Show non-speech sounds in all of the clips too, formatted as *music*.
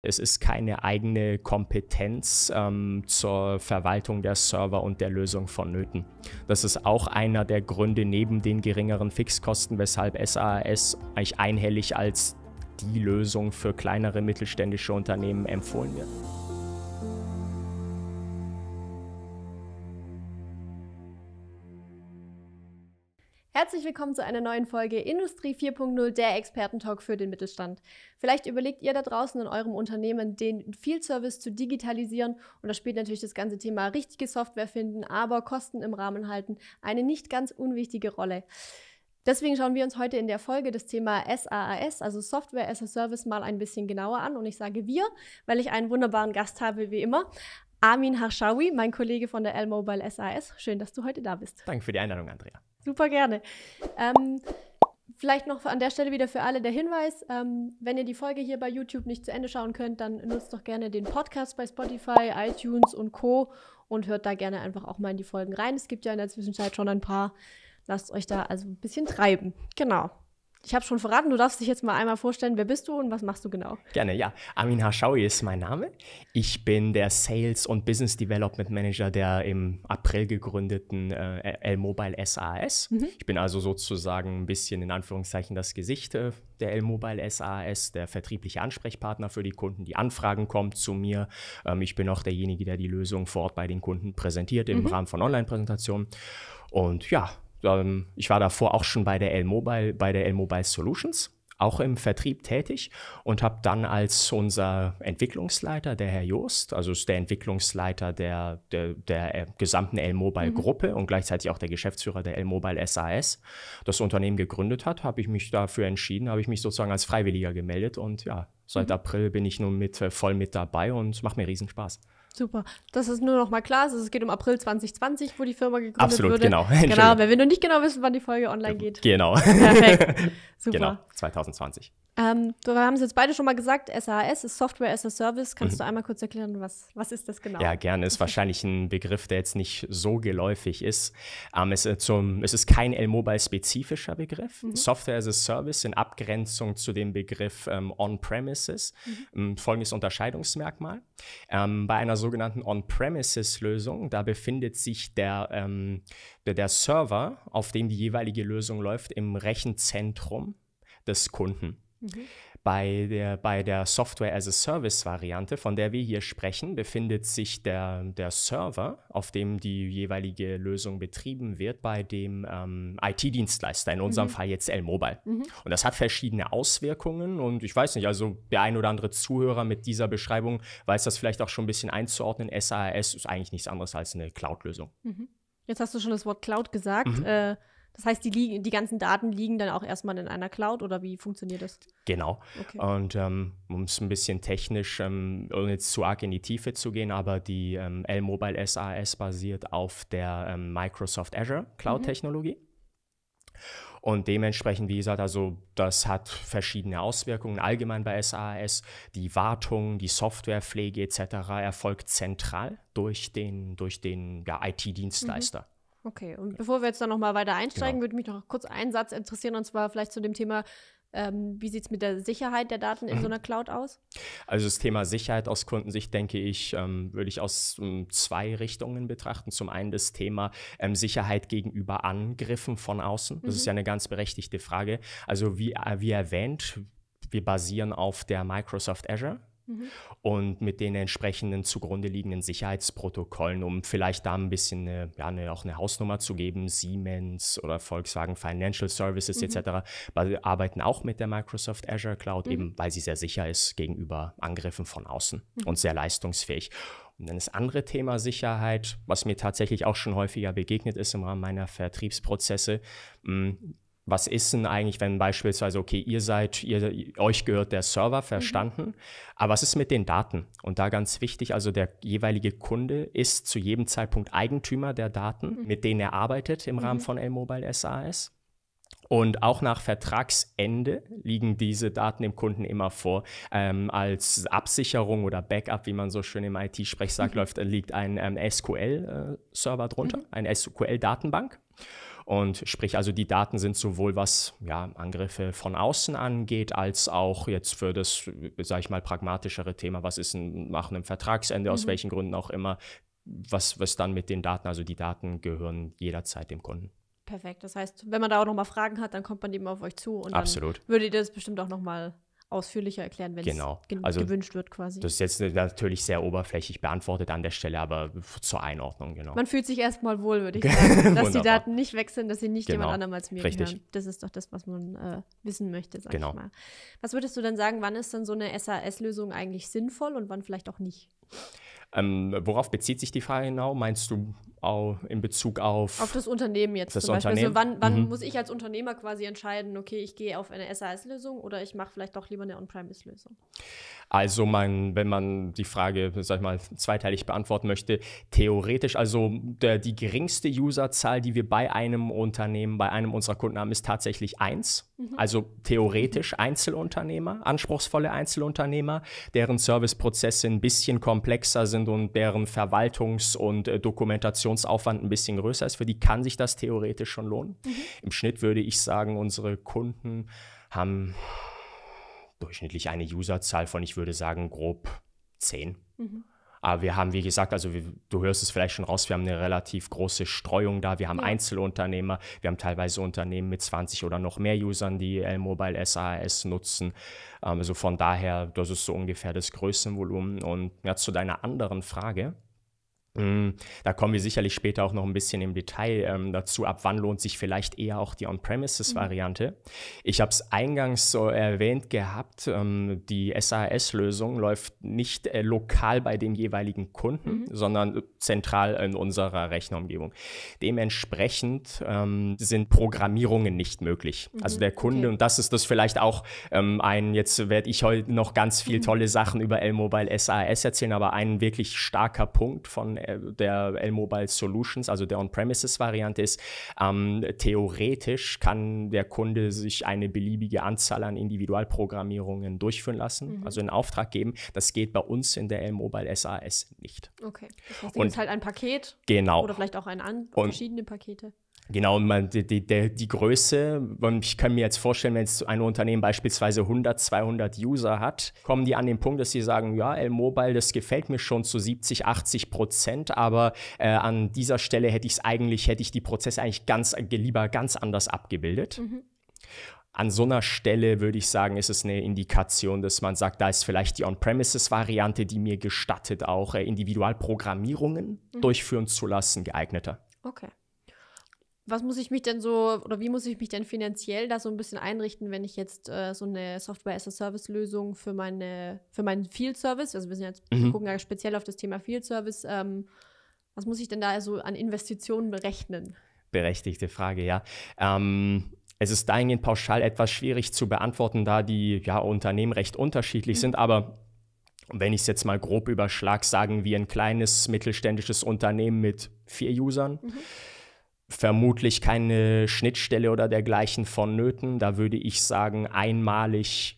Es ist keine eigene Kompetenz ähm, zur Verwaltung der Server und der Lösung vonnöten. Das ist auch einer der Gründe neben den geringeren Fixkosten, weshalb SaaS eigentlich einhellig als die Lösung für kleinere mittelständische Unternehmen empfohlen wird. Herzlich willkommen zu einer neuen Folge Industrie 4.0, der Expertentalk für den Mittelstand. Vielleicht überlegt ihr da draußen in eurem Unternehmen, den Field Service zu digitalisieren und da spielt natürlich das ganze Thema richtige Software finden, aber Kosten im Rahmen halten eine nicht ganz unwichtige Rolle. Deswegen schauen wir uns heute in der Folge das Thema SaaS, also Software as a Service, mal ein bisschen genauer an. Und ich sage wir, weil ich einen wunderbaren Gast habe, wie immer. Armin Harshawi, mein Kollege von der L-Mobile SAS. Schön, dass du heute da bist. Danke für die Einladung, Andrea. Super gerne. Ähm, vielleicht noch an der Stelle wieder für alle der Hinweis, ähm, wenn ihr die Folge hier bei YouTube nicht zu Ende schauen könnt, dann nutzt doch gerne den Podcast bei Spotify, iTunes und Co. und hört da gerne einfach auch mal in die Folgen rein. Es gibt ja in der Zwischenzeit schon ein paar. Lasst euch da also ein bisschen treiben. Genau. Ich habe schon verraten, du darfst dich jetzt mal einmal vorstellen, wer bist du und was machst du genau? Gerne, ja. Amin Hashawi ist mein Name. Ich bin der Sales und Business Development Manager der im April gegründeten äh, L-Mobile SAS. Mhm. Ich bin also sozusagen ein bisschen in Anführungszeichen das Gesicht äh, der L-Mobile SAS, der vertriebliche Ansprechpartner für die Kunden, die Anfragen kommen zu mir. Ähm, ich bin auch derjenige, der die Lösung vor Ort bei den Kunden präsentiert im mhm. Rahmen von Online-Präsentationen. Und ja, ähm, ich war davor auch schon bei der L-Mobile, bei der L-Mobile Solutions, auch im Vertrieb tätig und habe dann als unser Entwicklungsleiter, der Herr Joost, also ist der Entwicklungsleiter der, der, der äh, gesamten L-Mobile-Gruppe mhm. und gleichzeitig auch der Geschäftsführer der L-Mobile SAS, das Unternehmen gegründet hat, habe ich mich dafür entschieden, habe ich mich sozusagen als Freiwilliger gemeldet und ja, seit mhm. April bin ich nun mit, äh, voll mit dabei und macht mir riesen Spaß. Super. Dass es nur noch mal klar ist, es geht um April 2020, wo die Firma gegründet Absolut, wurde. Absolut, genau. *laughs* Genau, wenn wir nur nicht genau wissen, wann die Folge online geht. Genau. Perfekt. *laughs* Super. Genau, 2020. Ähm, wir haben es jetzt beide schon mal gesagt, SAS ist Software as a Service. Kannst mhm. du einmal kurz erklären, was, was ist das genau? Ja, gerne. Ist wahrscheinlich ein Begriff, der jetzt nicht so geläufig ist. Ähm, es, ist äh, zum, es ist kein L-Mobile-spezifischer Begriff. Mhm. Software as a Service in Abgrenzung zu dem Begriff ähm, On-Premises. Mhm. Ähm, folgendes Unterscheidungsmerkmal. Ähm, bei einer sogenannten On-Premises-Lösung, da befindet sich der, ähm, der, der Server, auf dem die jeweilige Lösung läuft, im Rechenzentrum des Kunden. Mhm. Bei der, bei der Software as a Service Variante, von der wir hier sprechen, befindet sich der, der Server, auf dem die jeweilige Lösung betrieben wird, bei dem ähm, IT-Dienstleister, in unserem mhm. Fall jetzt L-Mobile. Mhm. Und das hat verschiedene Auswirkungen und ich weiß nicht, also der ein oder andere Zuhörer mit dieser Beschreibung weiß das vielleicht auch schon ein bisschen einzuordnen. SaaS ist eigentlich nichts anderes als eine Cloud-Lösung. Mhm. Jetzt hast du schon das Wort Cloud gesagt. Mhm. Äh, das heißt, die, die ganzen Daten liegen dann auch erstmal in einer Cloud oder wie funktioniert das? Genau. Okay. Und ähm, um es ein bisschen technisch, ähm, ohne jetzt zu arg in die Tiefe zu gehen, aber die ähm, L-Mobile SAS basiert auf der ähm, Microsoft Azure Cloud-Technologie. Mhm. Und dementsprechend, wie gesagt, also das hat verschiedene Auswirkungen. Allgemein bei SAS, die Wartung, die Softwarepflege etc. erfolgt zentral durch den, durch den ja, IT-Dienstleister. Mhm. Okay, und bevor wir jetzt dann nochmal weiter einsteigen, genau. würde mich noch kurz ein Satz interessieren, und zwar vielleicht zu dem Thema, ähm, wie sieht es mit der Sicherheit der Daten in so mhm. einer Cloud aus? Also das Thema Sicherheit aus Kundensicht, denke ich, ähm, würde ich aus ähm, zwei Richtungen betrachten. Zum einen das Thema ähm, Sicherheit gegenüber Angriffen von außen. Das mhm. ist ja eine ganz berechtigte Frage. Also wie, äh, wie erwähnt, wir basieren auf der Microsoft Azure. Mhm. und mit den entsprechenden zugrunde liegenden Sicherheitsprotokollen, um vielleicht da ein bisschen eine, ja, eine, auch eine Hausnummer zu geben. Siemens oder Volkswagen Financial Services mhm. etc. arbeiten auch mit der Microsoft Azure Cloud, mhm. eben weil sie sehr sicher ist gegenüber Angriffen von außen mhm. und sehr leistungsfähig. Und dann das andere Thema Sicherheit, was mir tatsächlich auch schon häufiger begegnet ist im Rahmen meiner Vertriebsprozesse, mm, was ist denn eigentlich, wenn beispielsweise, okay, ihr seid, ihr, euch gehört der Server, mhm. verstanden, mhm. aber was ist mit den Daten? Und da ganz wichtig, also der jeweilige Kunde ist zu jedem Zeitpunkt Eigentümer der Daten, mhm. mit denen er arbeitet im mhm. Rahmen von L-Mobile SAS. Und auch nach Vertragsende liegen diese Daten dem Kunden immer vor. Ähm, als Absicherung oder Backup, wie man so schön im IT-Sprech sagt, mhm. läuft, liegt ein ähm, SQL-Server äh, drunter, mhm. eine SQL-Datenbank. Und sprich, also die Daten sind sowohl was ja, Angriffe von außen angeht, als auch jetzt für das, sage ich mal, pragmatischere Thema, was ist ein, nach einem Vertragsende, mhm. aus welchen Gründen auch immer, was, was dann mit den Daten, also die Daten gehören jederzeit dem Kunden. Perfekt. Das heißt, wenn man da auch nochmal Fragen hat, dann kommt man eben auf euch zu und Absolut. dann würdet ihr das bestimmt auch nochmal ausführlicher erklären, wenn genau. es ge also, gewünscht wird quasi. Das ist jetzt natürlich sehr oberflächlich beantwortet an der Stelle, aber zur Einordnung, genau. Man fühlt sich erstmal wohl, würde ich *laughs* sagen, dass die Daten nicht wechseln, dass sie nicht genau. jemand anderem als mir Richtig. Gehören. Das ist doch das, was man äh, wissen möchte, sag genau. ich mal. Was würdest du dann sagen, wann ist denn so eine SAS-Lösung eigentlich sinnvoll und wann vielleicht auch nicht? Ähm, worauf bezieht sich die Frage genau? Meinst du auch in Bezug auf. Auf das Unternehmen jetzt das zum Beispiel. Also Unternehmen. Also wann, wann mhm. muss ich als Unternehmer quasi entscheiden, okay, ich gehe auf eine SAS-Lösung oder ich mache vielleicht doch lieber eine On-Premise-Lösung? Also man, wenn man die Frage, sag ich mal, zweiteilig beantworten möchte, theoretisch, also der, die geringste Userzahl, die wir bei einem Unternehmen, bei einem unserer Kunden haben, ist tatsächlich eins. Mhm. Also theoretisch Einzelunternehmer, anspruchsvolle Einzelunternehmer, deren Serviceprozesse ein bisschen komplexer sind und deren Verwaltungs- und äh, Dokumentation Produktionsaufwand ein bisschen größer ist, für die kann sich das theoretisch schon lohnen. Mhm. Im Schnitt würde ich sagen, unsere Kunden haben durchschnittlich eine Userzahl von, ich würde sagen, grob 10. Mhm. Aber wir haben, wie gesagt, also wir, du hörst es vielleicht schon raus, wir haben eine relativ große Streuung da. Wir haben ja. Einzelunternehmer, wir haben teilweise Unternehmen mit 20 oder noch mehr Usern, die L-Mobile SAS nutzen. Ähm, also von daher, das ist so ungefähr das Größenvolumen. Und ja, zu deiner anderen Frage. Mm, da kommen wir sicherlich später auch noch ein bisschen im Detail ähm, dazu. Ab wann lohnt sich vielleicht eher auch die On-Premises-Variante? Mhm. Ich habe es eingangs so erwähnt gehabt, ähm, die SAS-Lösung läuft nicht äh, lokal bei dem jeweiligen Kunden, mhm. sondern äh, zentral in unserer Rechnerumgebung. Dementsprechend ähm, sind Programmierungen nicht möglich. Mhm. Also der Kunde, okay. und das ist das vielleicht auch ähm, ein, jetzt werde ich heute noch ganz viele mhm. tolle Sachen über L-Mobile SAS erzählen, aber ein wirklich starker Punkt von äh, der L-Mobile Solutions, also der On-Premises-Variante ist, ähm, theoretisch kann der Kunde sich eine beliebige Anzahl an Individualprogrammierungen durchführen lassen, mhm. also in Auftrag geben. Das geht bei uns in der L-Mobile SAS nicht. Okay. Das heißt, es ist halt ein Paket. Genau. Oder vielleicht auch ein an verschiedene Pakete. Genau, man, die, die, die Größe, ich kann mir jetzt vorstellen, wenn jetzt ein Unternehmen beispielsweise 100, 200 User hat, kommen die an den Punkt, dass sie sagen, ja, L-Mobile, das gefällt mir schon zu 70, 80 Prozent, aber äh, an dieser Stelle hätte ich es eigentlich, hätte ich die Prozesse eigentlich ganz, äh, lieber ganz anders abgebildet. Mhm. An so einer Stelle würde ich sagen, ist es eine Indikation, dass man sagt, da ist vielleicht die On-Premises-Variante, die mir gestattet, auch äh, Individualprogrammierungen mhm. durchführen zu lassen, geeigneter. Okay was muss ich mich denn so oder wie muss ich mich denn finanziell da so ein bisschen einrichten, wenn ich jetzt äh, so eine Software-as-a-Service-Lösung für meine für meinen Field-Service, also wir sind jetzt mhm. gucken ja speziell auf das Thema Field-Service, ähm, was muss ich denn da so an Investitionen berechnen? Berechtigte Frage, ja. Ähm, es ist dahingehend pauschal etwas schwierig zu beantworten, da die ja, Unternehmen recht unterschiedlich mhm. sind, aber wenn ich es jetzt mal grob überschlag, sagen wir ein kleines mittelständisches Unternehmen mit vier Usern. Mhm vermutlich keine Schnittstelle oder dergleichen vonnöten. Da würde ich sagen, einmalig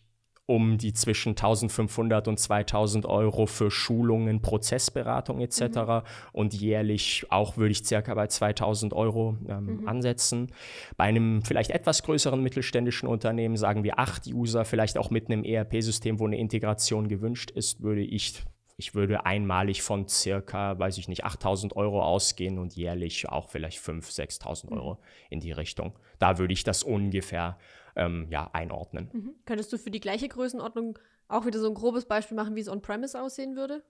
um die zwischen 1500 und 2000 Euro für Schulungen, Prozessberatung etc. Mhm. und jährlich auch würde ich circa bei 2000 Euro ähm, mhm. ansetzen. Bei einem vielleicht etwas größeren mittelständischen Unternehmen, sagen wir acht User, vielleicht auch mit einem ERP-System, wo eine Integration gewünscht ist, würde ich ich würde einmalig von circa, weiß ich nicht, 8000 Euro ausgehen und jährlich auch vielleicht 5.000, 6.000 mhm. Euro in die Richtung. Da würde ich das ungefähr ähm, ja, einordnen. Mhm. Könntest du für die gleiche Größenordnung auch wieder so ein grobes Beispiel machen, wie es on-premise aussehen würde?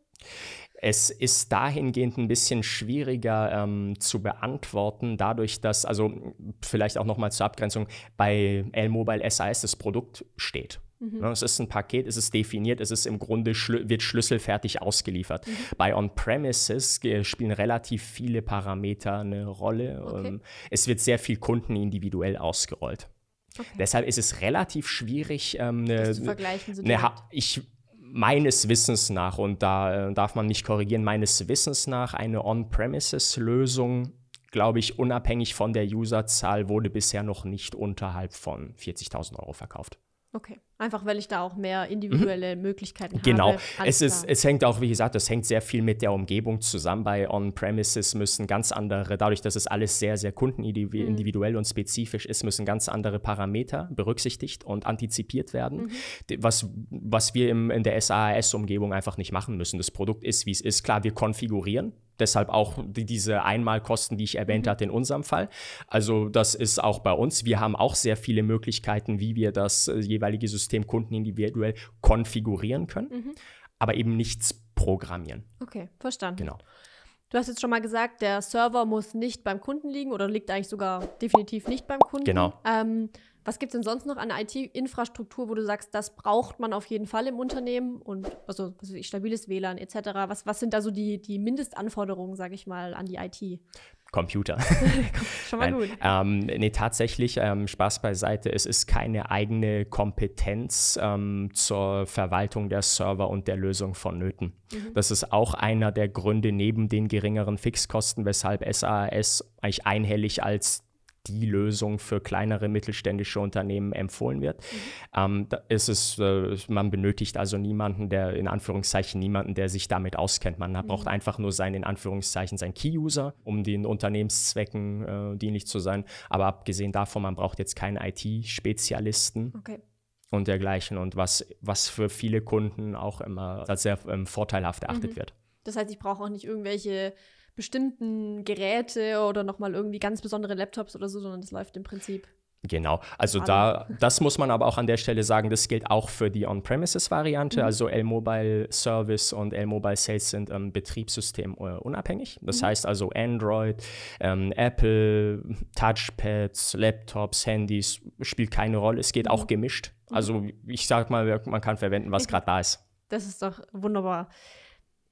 Es ist dahingehend ein bisschen schwieriger ähm, zu beantworten, dadurch, dass, also vielleicht auch nochmal zur Abgrenzung, bei L-Mobile SAS das Produkt steht. Mhm. Ne, es ist ein Paket, es ist definiert, es ist im Grunde schl wird schlüsselfertig ausgeliefert. Mhm. Bei On-Premises spielen relativ viele Parameter eine Rolle. Okay. Ähm, es wird sehr viel Kunden individuell ausgerollt. Okay. Deshalb ist es relativ schwierig, ähm, eine, zu vergleichen, so eine, ich meines Wissens nach, und da äh, darf man mich korrigieren, meines Wissens nach eine On-Premises-Lösung glaube ich, unabhängig von der Userzahl wurde bisher noch nicht unterhalb von 40.000 Euro verkauft. Okay. Einfach weil ich da auch mehr mhm. individuelle mhm. Möglichkeiten genau. habe. Genau. Es, es hängt auch, wie gesagt, es hängt sehr viel mit der Umgebung zusammen. Bei On-Premises müssen ganz andere, dadurch, dass es alles sehr, sehr kundenindividuell mhm. und spezifisch ist, müssen ganz andere Parameter berücksichtigt und antizipiert werden, mhm. was, was wir im, in der SaaS-Umgebung einfach nicht machen müssen. Das Produkt ist, wie es ist. Klar, wir konfigurieren Deshalb auch die, diese Einmalkosten, die ich erwähnt mhm. hatte in unserem Fall. Also das ist auch bei uns. Wir haben auch sehr viele Möglichkeiten, wie wir das äh, jeweilige System Kunden individuell konfigurieren können, mhm. aber eben nichts programmieren. Okay, verstanden. Genau. Du hast jetzt schon mal gesagt, der Server muss nicht beim Kunden liegen oder liegt eigentlich sogar definitiv nicht beim Kunden. Genau. Ähm, was gibt es denn sonst noch an IT-Infrastruktur, wo du sagst, das braucht man auf jeden Fall im Unternehmen und also, also stabiles WLAN etc. Was, was sind da so die, die Mindestanforderungen, sage ich mal, an die IT? Computer. *laughs* Schon mal Nein. gut. Ähm, nee, tatsächlich, ähm, Spaß beiseite, es ist keine eigene Kompetenz ähm, zur Verwaltung der Server und der Lösung von Nöten. Mhm. Das ist auch einer der Gründe neben den geringeren Fixkosten, weshalb SAS eigentlich einhellig als die Lösung für kleinere mittelständische Unternehmen empfohlen wird. Mhm. Ähm, ist es, äh, man benötigt also niemanden, der in Anführungszeichen niemanden, der sich damit auskennt. Man mhm. braucht einfach nur seinen in Anführungszeichen seinen Key-User, um den Unternehmenszwecken äh, dienlich zu sein. Aber abgesehen davon, man braucht jetzt keinen IT-Spezialisten. Okay und dergleichen und was, was für viele Kunden auch immer als sehr ähm, vorteilhaft erachtet mhm. wird. Das heißt, ich brauche auch nicht irgendwelche bestimmten Geräte oder nochmal irgendwie ganz besondere Laptops oder so, sondern das läuft im Prinzip. Genau, also da, das muss man aber auch an der Stelle sagen, das gilt auch für die On-Premises-Variante. Mhm. Also L-Mobile Service und L-Mobile Sales sind ähm, Betriebssystem äh, unabhängig. Das mhm. heißt also Android, ähm, Apple, Touchpads, Laptops, Handys spielt keine Rolle. Es geht mhm. auch gemischt. Mhm. Also ich sag mal, man kann verwenden, was gerade da ist. Das ist doch wunderbar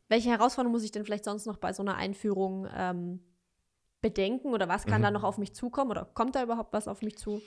welche Herausforderungen muss ich denn vielleicht sonst noch bei so einer Einführung ähm, bedenken oder was kann mhm. da noch auf mich zukommen oder kommt da überhaupt was auf mich zu?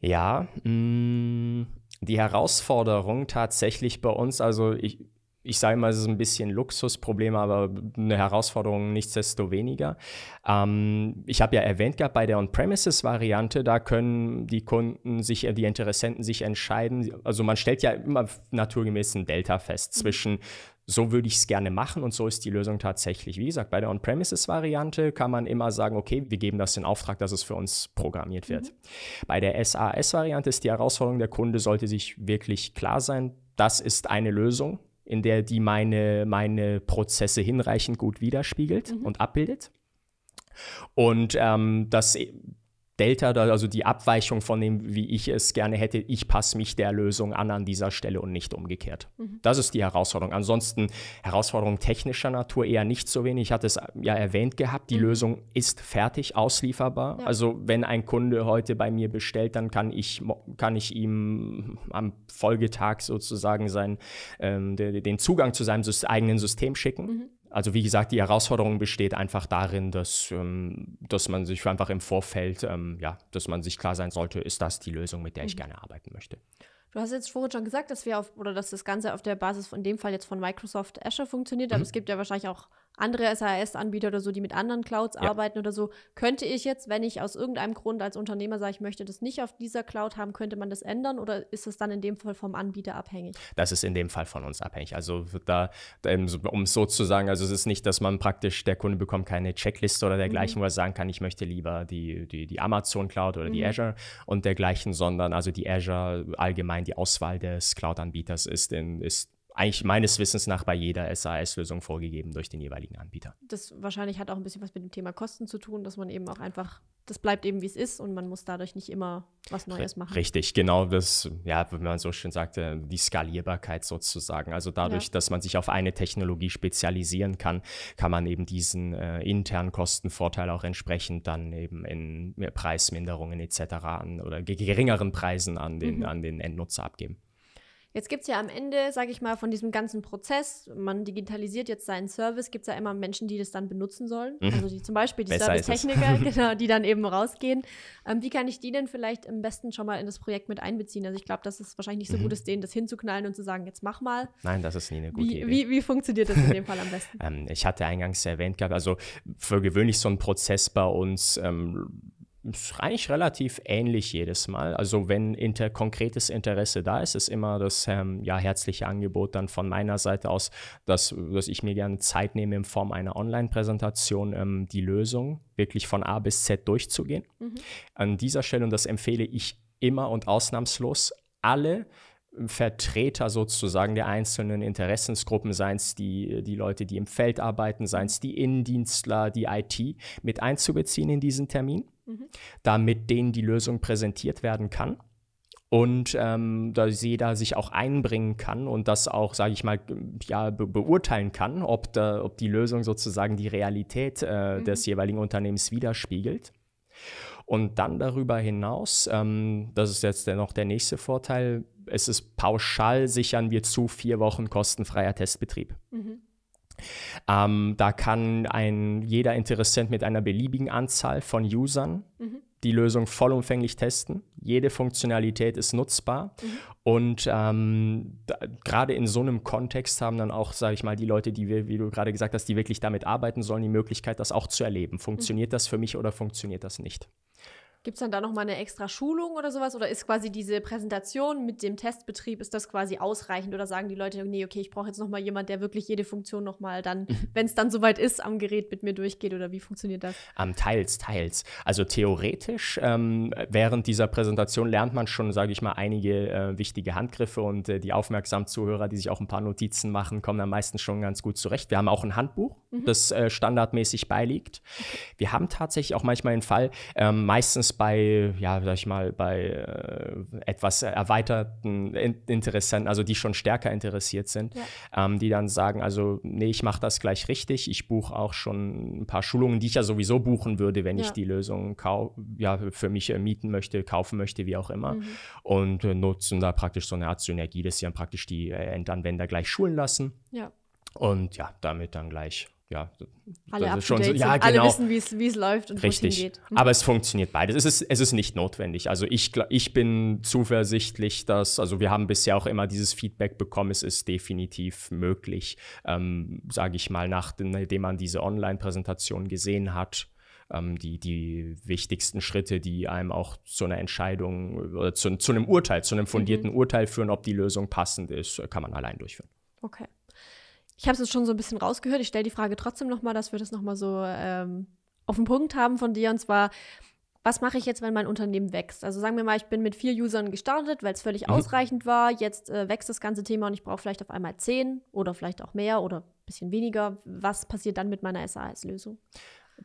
Ja, mh, mm, die Herausforderung tatsächlich bei uns, also ich, ich sage mal, es ist ein bisschen Luxusproblem, aber eine Herausforderung nichtsdestoweniger. Ähm, ich habe ja erwähnt gehabt, bei der On-Premises-Variante, da können die Kunden sich, äh, die Interessenten sich entscheiden. Also man stellt ja immer naturgemäß ein Delta fest mhm. zwischen so würde ich es gerne machen und so ist die Lösung tatsächlich. Wie gesagt, bei der On-Premises-Variante kann man immer sagen, okay, wir geben das in Auftrag, dass es für uns programmiert wird. Mhm. Bei der SAS-Variante ist die Herausforderung, der Kunde sollte sich wirklich klar sein, das ist eine Lösung, in der die meine, meine Prozesse hinreichend gut widerspiegelt mhm. und abbildet. Und ähm, das e Delta, also die Abweichung von dem, wie ich es gerne hätte, ich passe mich der Lösung an an dieser Stelle und nicht umgekehrt. Mhm. Das ist die Herausforderung. Ansonsten Herausforderung technischer Natur eher nicht so wenig. Ich hatte es ja erwähnt gehabt, die mhm. Lösung ist fertig, auslieferbar. Ja. Also wenn ein Kunde heute bei mir bestellt, dann kann ich, kann ich ihm am Folgetag sozusagen sein, ähm, den Zugang zu seinem eigenen System schicken. Mhm. Also wie gesagt, die Herausforderung besteht einfach darin, dass, ähm, dass man sich einfach im Vorfeld, ähm, ja, dass man sich klar sein sollte, ist das die Lösung, mit der ich mhm. gerne arbeiten möchte. Du hast jetzt vorhin schon gesagt, dass wir auf, oder dass das Ganze auf der Basis von dem Fall jetzt von Microsoft Azure funktioniert, aber mhm. es gibt ja wahrscheinlich auch andere sas anbieter oder so, die mit anderen Clouds ja. arbeiten oder so, könnte ich jetzt, wenn ich aus irgendeinem Grund als Unternehmer sage, ich möchte das nicht auf dieser Cloud haben, könnte man das ändern oder ist das dann in dem Fall vom Anbieter abhängig? Das ist in dem Fall von uns abhängig. Also da, ähm, um es so zu sagen, also es ist nicht, dass man praktisch, der Kunde bekommt keine Checkliste oder dergleichen, mhm. wo er sagen kann, ich möchte lieber die, die, die Amazon Cloud oder mhm. die Azure und dergleichen, sondern also die Azure allgemein, die Auswahl des Cloud-Anbieters ist, ist eigentlich meines Wissens nach bei jeder SAS-Lösung vorgegeben durch den jeweiligen Anbieter. Das wahrscheinlich hat auch ein bisschen was mit dem Thema Kosten zu tun, dass man eben auch einfach, das bleibt eben wie es ist und man muss dadurch nicht immer was Neues machen. Richtig, genau das, ja, wenn man so schön sagte, die Skalierbarkeit sozusagen. Also dadurch, ja. dass man sich auf eine Technologie spezialisieren kann, kann man eben diesen äh, internen Kostenvorteil auch entsprechend dann eben in Preisminderungen etc. An, oder geringeren Preisen an den, mhm. an den Endnutzer abgeben. Jetzt gibt es ja am Ende, sage ich mal, von diesem ganzen Prozess, man digitalisiert jetzt seinen Service, gibt es ja immer Menschen, die das dann benutzen sollen. Mhm. Also die, zum Beispiel die Servicetechniker, *laughs* genau, die dann eben rausgehen. Ähm, wie kann ich die denn vielleicht am besten schon mal in das Projekt mit einbeziehen? Also ich glaube, das ist wahrscheinlich nicht so mhm. gut, ist denen das hinzuknallen und zu sagen, jetzt mach mal. Nein, das ist nie eine gute wie, Idee. Wie, wie funktioniert das in dem Fall am besten? *laughs* ähm, ich hatte eingangs erwähnt gehabt, also für gewöhnlich so ein Prozess bei uns ähm, ist eigentlich relativ ähnlich jedes Mal. Also wenn inter konkretes Interesse da ist, ist immer das ähm, ja, herzliche Angebot dann von meiner Seite aus, dass, dass ich mir gerne Zeit nehme, in Form einer Online-Präsentation ähm, die Lösung wirklich von A bis Z durchzugehen. Mhm. An dieser Stelle, und das empfehle ich immer und ausnahmslos, alle Vertreter sozusagen der einzelnen Interessensgruppen, seien es die, die Leute, die im Feld arbeiten, seien es mhm. die Innendienstler, die IT, mit einzubeziehen in diesen Termin. Mhm. damit denen die Lösung präsentiert werden kann und ähm, dass jeder sich auch einbringen kann und das auch, sage ich mal, ja, be beurteilen kann, ob, da, ob die Lösung sozusagen die Realität äh, mhm. des jeweiligen Unternehmens widerspiegelt. Und dann darüber hinaus, ähm, das ist jetzt noch der nächste Vorteil, es ist pauschal sichern wir zu vier Wochen kostenfreier Testbetrieb. Mhm. Ähm, da kann ein, jeder Interessent mit einer beliebigen Anzahl von Usern mhm. die Lösung vollumfänglich testen. Jede Funktionalität ist nutzbar. Mhm. Und ähm, gerade in so einem Kontext haben dann auch, sage ich mal, die Leute, die wir, wie du gerade gesagt hast, die wirklich damit arbeiten sollen, die Möglichkeit, das auch zu erleben. Funktioniert mhm. das für mich oder funktioniert das nicht? Gibt es dann da nochmal eine extra Schulung oder sowas? Oder ist quasi diese Präsentation mit dem Testbetrieb, ist das quasi ausreichend? Oder sagen die Leute, nee, okay, ich brauche jetzt nochmal jemand, der wirklich jede Funktion nochmal dann, mhm. wenn es dann soweit ist, am Gerät mit mir durchgeht? Oder wie funktioniert das? Um, ähm, teils, teils. Also theoretisch, ähm, während dieser Präsentation lernt man schon, sage ich mal, einige äh, wichtige Handgriffe und äh, die aufmerksamen Zuhörer, die sich auch ein paar Notizen machen, kommen dann meistens schon ganz gut zurecht. Wir haben auch ein Handbuch Mhm. das äh, standardmäßig beiliegt. Wir haben tatsächlich auch manchmal den Fall, ähm, meistens bei, ja, sag ich mal, bei äh, etwas erweiterten in Interessenten, also die schon stärker interessiert sind, ja. ähm, die dann sagen, also nee, ich mache das gleich richtig, ich buche auch schon ein paar Schulungen, die ich ja sowieso buchen würde, wenn ja. ich die Lösung ja, für mich äh, mieten möchte, kaufen möchte, wie auch immer. Mhm. Und äh, nutzen da praktisch so eine Art Synergie, dass sie dann praktisch die äh, Endanwender gleich schulen lassen. Ja. Und ja, damit dann gleich ja, alle das ist schon so, ja, genau. alle wissen, wie es läuft und Richtig. geht. Mhm. Aber es funktioniert beides. Es ist, es ist nicht notwendig. Also ich, ich bin zuversichtlich, dass, also wir haben bisher auch immer dieses Feedback bekommen, es ist definitiv möglich, ähm, sage ich mal, nachdem man diese Online-Präsentation gesehen hat, ähm, die, die wichtigsten Schritte, die einem auch zu einer Entscheidung oder zu, zu einem Urteil, zu einem fundierten mhm. Urteil führen, ob die Lösung passend ist, kann man allein durchführen. Okay ich habe es jetzt schon so ein bisschen rausgehört. Ich stelle die Frage trotzdem nochmal, dass wir das nochmal so ähm, auf den Punkt haben von dir. Und zwar, was mache ich jetzt, wenn mein Unternehmen wächst? Also sagen wir mal, ich bin mit vier Usern gestartet, weil es völlig mhm. ausreichend war. Jetzt äh, wächst das ganze Thema und ich brauche vielleicht auf einmal zehn oder vielleicht auch mehr oder ein bisschen weniger. Was passiert dann mit meiner SAS-Lösung?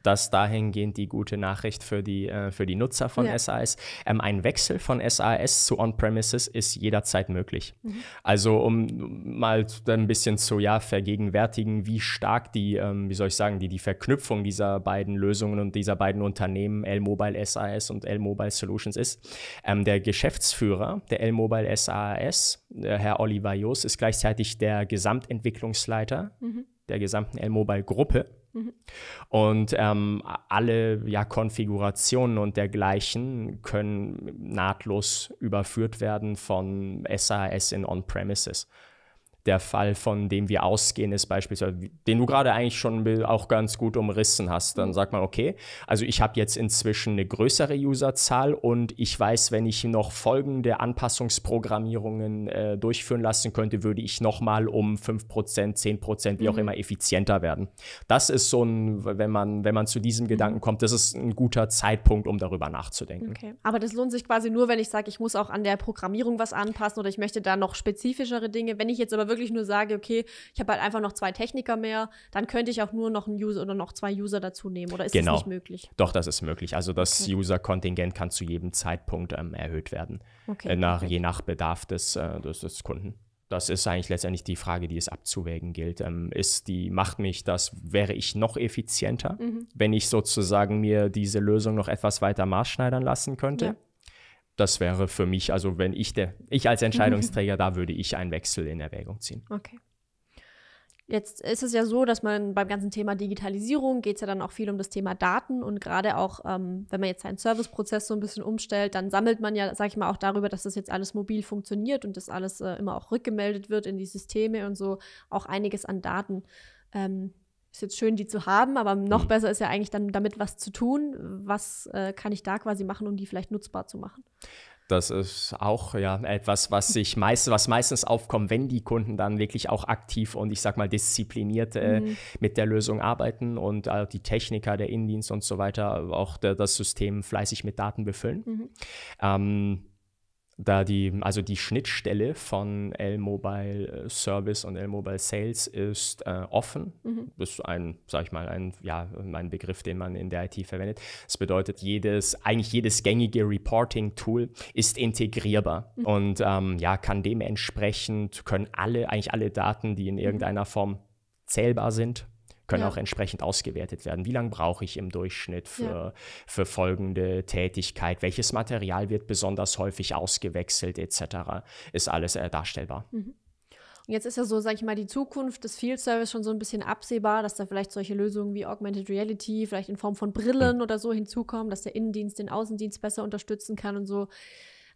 das dahingehend die gute Nachricht für die, äh, für die Nutzer von ja. SAS. Ähm, ein Wechsel von SAS zu On-Premises ist jederzeit möglich. Mhm. Also um mal ein bisschen zu ja, vergegenwärtigen, wie stark die, ähm, wie soll ich sagen, die, die Verknüpfung dieser beiden Lösungen und dieser beiden Unternehmen, L-Mobile SAS und L-Mobile Solutions ist. Ähm, der Geschäftsführer der L-Mobile SAS, äh, Herr Oliver Joos, ist gleichzeitig der Gesamtentwicklungsleiter mhm. der gesamten L-Mobile-Gruppe. Mhm. Und ähm, alle ja, Konfigurationen und dergleichen können nahtlos überführt werden von SAS in On-Premises der Fall, von dem wir ausgehen, ist beispielsweise, den du gerade eigentlich schon auch ganz gut umrissen hast. Dann mhm. sagt man, okay, also ich habe jetzt inzwischen eine größere Userzahl und ich weiß, wenn ich noch folgende Anpassungsprogrammierungen äh, durchführen lassen könnte, würde ich nochmal um 5%, 10%, wie mhm. auch immer, effizienter werden. Das ist so ein, wenn man, wenn man zu diesem mhm. Gedanken kommt, das ist ein guter Zeitpunkt, um darüber nachzudenken. Okay. Aber das lohnt sich quasi nur, wenn ich sage, ich muss auch an der Programmierung was anpassen oder ich möchte da noch spezifischere Dinge. Wenn ich jetzt aber wirklich wirklich nur sage, okay, ich habe halt einfach noch zwei Techniker mehr, dann könnte ich auch nur noch einen User oder noch zwei User dazu nehmen. Oder ist genau. das nicht möglich? Doch, das ist möglich. Also das okay. User-Kontingent kann zu jedem Zeitpunkt ähm, erhöht werden, okay. Äh, nach, okay. je nach Bedarf des, äh, des, des Kunden das ist eigentlich letztendlich die Frage, die es abzuwägen gilt. Ähm, ist die, macht mich das, wäre ich noch effizienter, mhm. wenn ich sozusagen mir diese Lösung noch etwas weiter maßschneidern lassen könnte? Ja das wäre für mich, also wenn ich der, ich als Entscheidungsträger, *laughs* da würde ich einen Wechsel in Erwägung ziehen. Okay. Jetzt ist es ja so, dass man beim ganzen Thema Digitalisierung geht es ja dann auch viel um das Thema Daten und gerade auch, ähm, wenn man jetzt seinen Serviceprozess so ein bisschen umstellt, dann sammelt man ja, sag ich mal, auch darüber, dass das jetzt alles mobil funktioniert und das alles äh, immer auch rückgemeldet wird in die Systeme und so auch einiges an Daten. Ähm, ist jetzt schön, die zu haben, aber noch mhm. besser ist ja eigentlich dann damit was zu tun. Was äh, kann ich da quasi machen, um die vielleicht nutzbar zu machen? Das ist auch ja etwas, was sich meist, was meistens aufkommt, wenn die Kunden dann wirklich auch aktiv und ich sag mal diszipliniert äh, mhm. mit der Lösung arbeiten und also die Techniker, der Indienst und so weiter auch der, das System fleißig mit Daten befüllen. Mhm. Ähm, da die, also die Schnittstelle von L-Mobile äh, Service und L-Mobile Sales ist äh, offen. Mhm. Das ist ein, sag ich mal, ein, ja, ein Begriff, den man in der IT verwendet. Das bedeutet, jedes, eigentlich jedes gängige Reporting-Tool ist integrierbar mhm. und ähm, ja, kann dementsprechend, können alle, eigentlich alle Daten, die in mhm. irgendeiner Form zählbar sind, können ja. auch entsprechend ausgewertet werden. Wie lange brauche ich im Durchschnitt für, ja. für folgende Tätigkeit? Welches Material wird besonders häufig ausgewechselt etc. Ist alles äh, darstellbar. Mhm. Und jetzt ist ja so, sag ich mal, die Zukunft des Field Service schon so ein bisschen absehbar, dass da vielleicht solche Lösungen wie Augmented Reality, vielleicht in Form von Brillen mhm. oder so hinzukommen, dass der Innendienst den Außendienst besser unterstützen kann und so.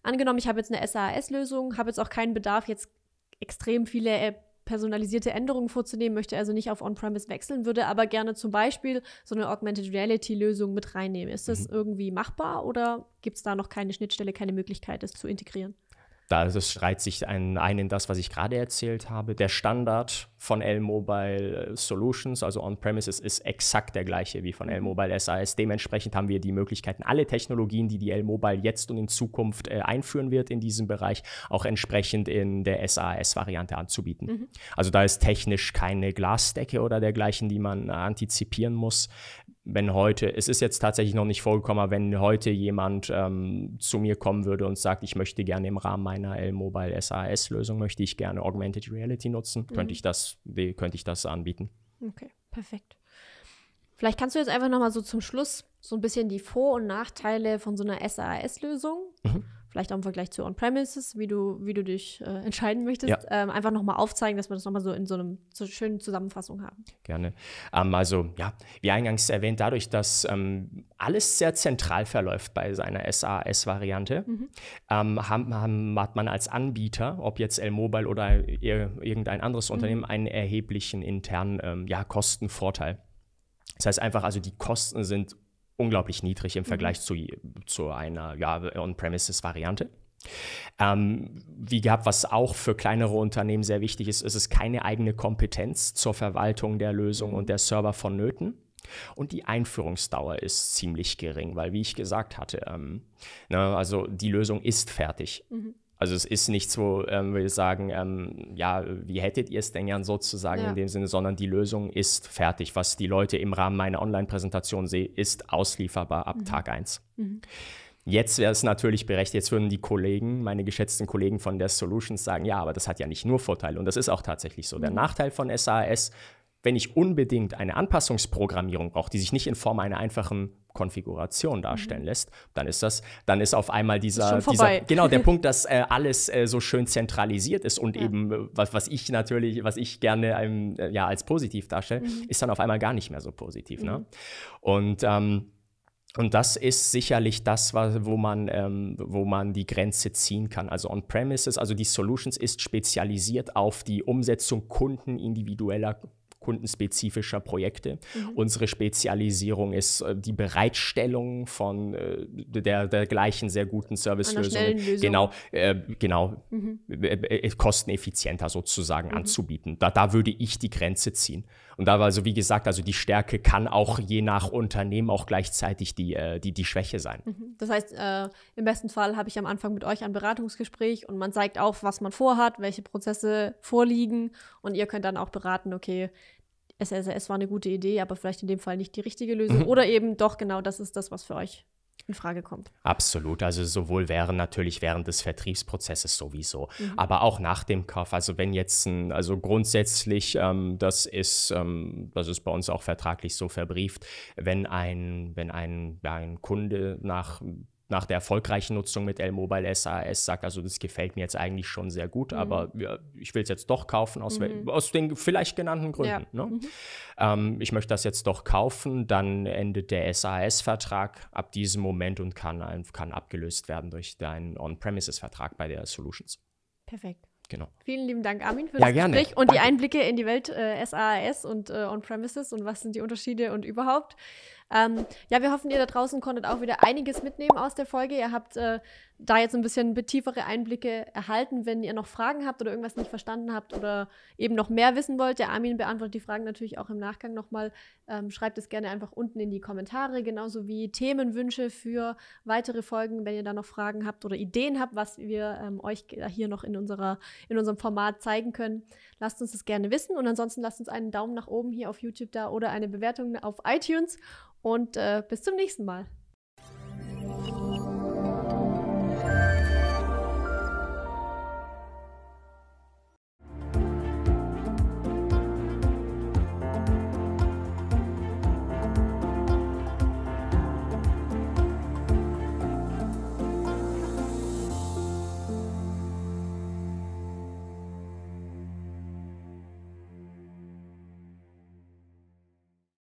Angenommen, ich habe jetzt eine SAS-Lösung, habe jetzt auch keinen Bedarf, jetzt extrem viele personalisierte Änderungen vorzunehmen, möchte also nicht auf On-Premise wechseln, würde aber gerne zum Beispiel so eine Augmented Reality-Lösung mit reinnehmen. Ist das mhm. irgendwie machbar oder gibt es da noch keine Schnittstelle, keine Möglichkeit, das zu integrieren? Da das schreit sich ein, ein in das, was ich gerade erzählt habe. Der Standard von L-Mobile äh, Solutions, also On-Premises, ist exakt der gleiche wie von mhm. L-Mobile SAS. Dementsprechend haben wir die Möglichkeiten, alle Technologien, die die L-Mobile jetzt und in Zukunft äh, einführen wird in diesem Bereich, auch entsprechend in der SAS-Variante anzubieten. Mhm. Also da ist technisch keine Glasdecke oder dergleichen, die man äh, antizipieren muss wenn heute, es ist jetzt tatsächlich noch nicht vorgekommen, aber wenn heute jemand ähm, zu mir kommen würde und sagt, ich möchte gerne im Rahmen meiner L-Mobile SAS-Lösung, möchte ich gerne Augmented Reality nutzen, mhm. könnte, ich das, könnte ich das anbieten. Okay, perfekt. Vielleicht kannst du jetzt einfach nochmal so zum Schluss so ein bisschen die Vor- und Nachteile von so einer SAS-Lösung mhm vielleicht auch im Vergleich zu On-Premises, wie du, wie du dich äh, entscheiden möchtest, ja. ähm, einfach nochmal aufzeigen, dass wir das nochmal so in so einer so schönen Zusammenfassung haben. Gerne. Ähm, also ja, wie eingangs erwähnt, dadurch, dass ähm, alles sehr zentral verläuft bei seiner SAS-Variante, mhm. ähm, haben, haben, hat man als Anbieter, ob jetzt L-Mobile oder ir irgendein anderes mhm. Unternehmen, einen erheblichen internen ähm, ja, Kostenvorteil. Das heißt einfach, also die Kosten sind unglaublich niedrig im mhm. Vergleich mhm. zu, zu einer ja, On-Premises-Variante. Ähm, wie gehabt, was auch für kleinere Unternehmen sehr wichtig ist, ist es keine eigene Kompetenz zur Verwaltung der Lösung mhm. und der Server vonnöten. Und die Einführungsdauer ist ziemlich gering, weil, wie ich gesagt hatte, ähm, ne, also die Lösung ist fertig. Mhm. Also es ist nichts, wo ähm, wir sagen, ähm, ja, wie hättet ihr es denn gern sozusagen ja. in dem Sinne, sondern die Lösung ist fertig. Was die Leute im Rahmen meiner Online-Präsentation sehen, ist auslieferbar ab mhm. Tag 1. Mhm. Jetzt wäre es natürlich berechtigt, jetzt würden die Kollegen, meine geschätzten Kollegen von der Solutions sagen, ja, aber das hat ja nicht nur Vorteile und das ist auch tatsächlich so. Mhm. Der Nachteil von SAS ist, wenn ich unbedingt eine Anpassungsprogrammierung brauche, die sich nicht in Form einer einfachen Konfiguration darstellen mhm. lässt, dann ist das, dann ist auf einmal dieser, dieser genau der *laughs* Punkt, dass äh, alles äh, so schön zentralisiert ist und ja. eben äh, was, was ich natürlich, was ich gerne ähm, äh, ja als positiv darstelle, mhm. ist dann auf einmal gar nicht mehr so positiv. Ne? Mhm. Ne? Und ähm, und das ist sicherlich das, wo man, ähm, wo man die Grenze ziehen kann. Also On-Premises, also die Solutions ist spezialisiert auf die Umsetzung Kunden kundenindividueller kundenspezifischer Projekte. Mhm. Unsere Spezialisierung ist äh, die Bereitstellung von äh, der, der gleichen sehr guten Servicelösungen. Genau, äh, genau mhm. Äh, äh, äh, kosteneffizienter sozusagen mhm. anzubieten. Da, da würde ich die Grenze ziehen. Und da war also, wie gesagt, also die Stärke kann auch je nach Unternehmen auch gleichzeitig die, die, die Schwäche sein. Mhm. Das heißt, im besten Fall habe ich am Anfang mit euch ein Beratungsgespräch und man zeigt auf, was man vorhat, welche Prozesse vorliegen und ihr könnt dann auch beraten, okay, SLSS war eine gute Idee, aber vielleicht in dem Fall nicht die richtige Lösung. Mhm. Oder eben doch genau das ist das, was für euch in Frage kommt. Absolut. Also sowohl während natürlich während des Vertriebsprozesses sowieso, mhm. aber auch nach dem Kauf. Also wenn jetzt ein, also grundsätzlich, ähm, das ist, ähm, das ist bei uns auch vertraglich so verbrieft, wenn ein, wenn ein, ein Kunde nach nach der erfolgreichen Nutzung mit L-Mobile SAS sagt, also das gefällt mir jetzt eigentlich schon sehr gut, mhm. aber ja, ich will es jetzt doch kaufen, aus, mhm. aus, den vielleicht genannten Gründen. Ja. Ne? Mhm. Ähm, ich möchte das jetzt doch kaufen, dann endet der SAS-Vertrag ab diesem Moment und kann, kann abgelöst werden durch deinen On-Premises-Vertrag bei der Solutions. Perfekt. Genau. Vielen lieben Dank, Armin, für ja, das gerne. Gespräch und Danke. die Einblicke in die Welt äh, SAS und äh, On-Premises und was sind die Unterschiede und überhaupt. Ähm, ja, wir hoffen, ihr da draußen konntet auch wieder einiges mitnehmen aus der Folge. Ihr habt äh, da jetzt ein bisschen tiefere Einblicke erhalten. Wenn ihr noch Fragen habt oder irgendwas nicht verstanden habt oder eben noch mehr wissen wollt, der Armin beantwortet die Fragen natürlich auch im Nachgang nochmal. Ähm, schreibt es gerne einfach unten in die Kommentare, genauso wie Themenwünsche für weitere Folgen, wenn ihr da noch Fragen habt oder Ideen habt, was wir ähm, euch hier noch in, unserer, in unserem Format zeigen können. Lasst uns das gerne wissen und ansonsten lasst uns einen Daumen nach oben hier auf YouTube da oder eine Bewertung auf iTunes und äh, bis zum nächsten Mal.